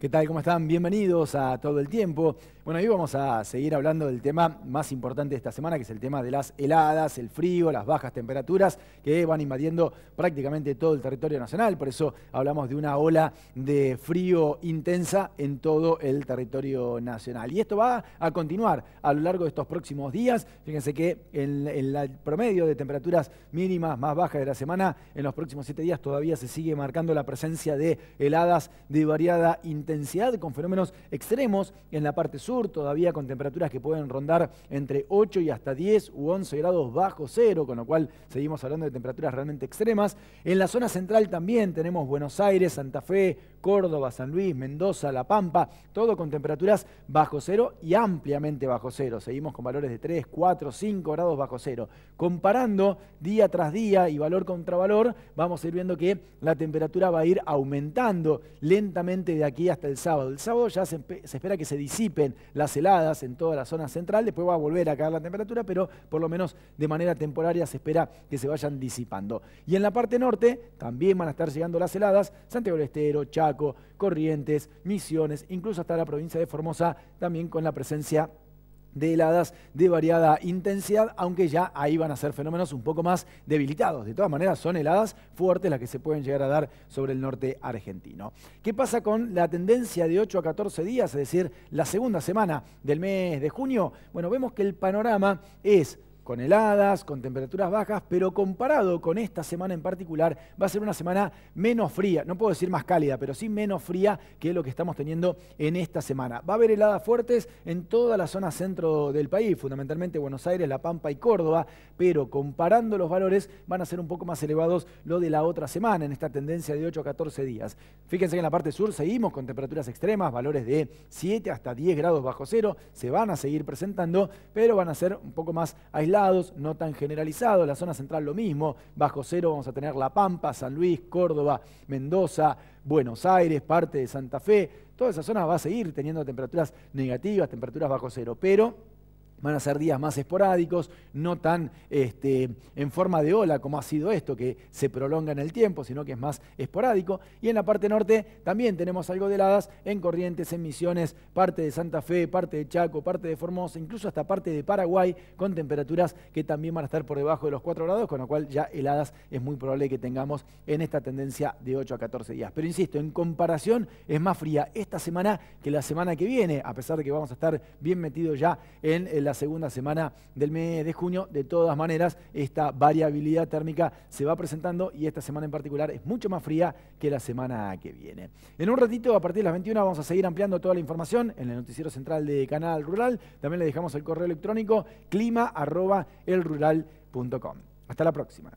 ¿Qué tal? ¿Cómo están? Bienvenidos a Todo el Tiempo. Bueno, hoy vamos a seguir hablando del tema más importante de esta semana, que es el tema de las heladas, el frío, las bajas temperaturas que van invadiendo prácticamente todo el territorio nacional. Por eso hablamos de una ola de frío intensa en todo el territorio nacional. Y esto va a continuar a lo largo de estos próximos días. Fíjense que en, el promedio de temperaturas mínimas más bajas de la semana, en los próximos siete días todavía se sigue marcando la presencia de heladas de variada intensidad con fenómenos extremos en la parte sur, todavía con temperaturas que pueden rondar entre 8 y hasta 10 u 11 grados bajo cero, con lo cual seguimos hablando de temperaturas realmente extremas. En la zona central también tenemos Buenos Aires, Santa Fe, Córdoba, San Luis, Mendoza, La Pampa, todo con temperaturas bajo cero y ampliamente bajo cero. Seguimos con valores de 3, 4, 5 grados bajo cero. Comparando día tras día y valor contra valor, vamos a ir viendo que la temperatura va a ir aumentando lentamente de aquí hasta el sábado. El sábado ya se, espera que se disipen las heladas en toda la zona central, después va a volver a caer la temperatura, pero por lo menos de manera temporaria se espera que se vayan disipando. Y en la parte norte también van a estar llegando las heladas, Santiago del Estero, Chaco, Corrientes, Misiones, incluso hasta la provincia de Formosa, también con la presencia de de heladas de variada intensidad, aunque ya ahí van a ser fenómenos un poco más debilitados. De todas maneras, son heladas fuertes las que se pueden llegar a dar sobre el norte argentino. ¿Qué pasa con la tendencia de 8 a 14 días, es decir, la segunda semana del mes de junio? Bueno, vemos que el panorama es con heladas, con temperaturas bajas, pero comparado con esta semana en particular, va a ser una semana menos fría, no puedo decir más cálida, pero sí menos fría que lo que estamos teniendo en esta semana. Va a haber heladas fuertes en toda la zona centro del país, fundamentalmente Buenos Aires, La Pampa y Córdoba, pero comparando los valores van a ser un poco más elevados lo de la otra semana, en esta tendencia de 8 a 14 días. Fíjense que en la parte sur seguimos con temperaturas extremas, valores de 7 hasta 10 grados bajo cero, se van a seguir presentando, pero van a ser un poco más aislados no tan generalizados. La zona central lo mismo, bajo cero vamos a tener La Pampa, San Luis, Córdoba, Mendoza, Buenos Aires, parte de Santa Fe. Toda esa zona va a seguir teniendo temperaturas negativas, temperaturas bajo cero, pero Van a ser días más esporádicos, no tan este, en forma de ola como ha sido esto, que se prolonga en el tiempo, sino que es más esporádico. Y en la parte norte también tenemos algo de heladas en Corrientes, en Misiones, parte de Santa Fe, parte de Chaco, parte de Formosa, incluso hasta parte de Paraguay, con temperaturas que también van a estar por debajo de los 4 grados, con lo cual ya heladas es muy probable que tengamos en esta tendencia de 8 a 14 días. Pero insisto, en comparación es más fría esta semana que la semana que viene, a pesar de que vamos a estar bien metidos ya en la la segunda semana del mes de junio. De todas maneras, esta variabilidad térmica se va presentando y esta semana en particular es mucho más fría que la semana que viene. En un ratito, a partir de las 21, vamos a seguir ampliando toda la información en el noticiero central de Canal Rural. También le dejamos el correo electrónico clima.elrural.com. Hasta la próxima.